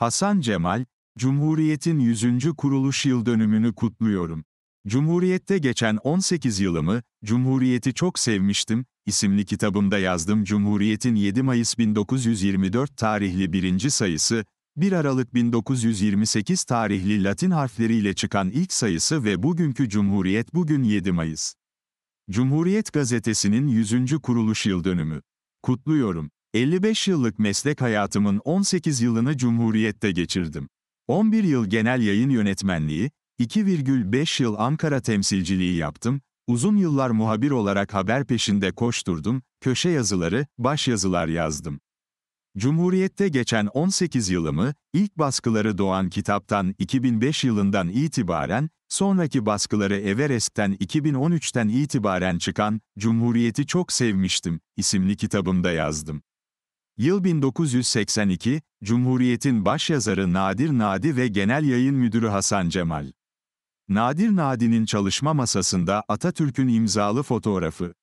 Hasan Cemal, Cumhuriyet'in 100. kuruluş yıl dönümünü kutluyorum. Cumhuriyet'te geçen 18 yılımı, Cumhuriyet'i çok sevmiştim, isimli kitabımda yazdım Cumhuriyet'in 7 Mayıs 1924 tarihli birinci sayısı, 1 Aralık 1928 tarihli Latin harfleriyle çıkan ilk sayısı ve bugünkü Cumhuriyet bugün 7 Mayıs. Cumhuriyet Gazetesi'nin 100. kuruluş yıl dönümü. Kutluyorum. 55 yıllık meslek hayatımın 18 yılını Cumhuriyet'te geçirdim. 11 yıl genel yayın yönetmenliği, 2,5 yıl Ankara temsilciliği yaptım, uzun yıllar muhabir olarak haber peşinde koşturdum, köşe yazıları, baş yazılar yazdım. Cumhuriyet'te geçen 18 yılımı, ilk baskıları Doğan Kitap'tan 2005 yılından itibaren, sonraki baskıları Everest'ten 2013'ten itibaren çıkan Cumhuriyeti Çok Sevmiştim isimli kitabımda yazdım. Yıl 1982, Cumhuriyet'in başyazarı Nadir Nadi ve Genel Yayın Müdürü Hasan Cemal. Nadir Nadi'nin çalışma masasında Atatürk'ün imzalı fotoğrafı.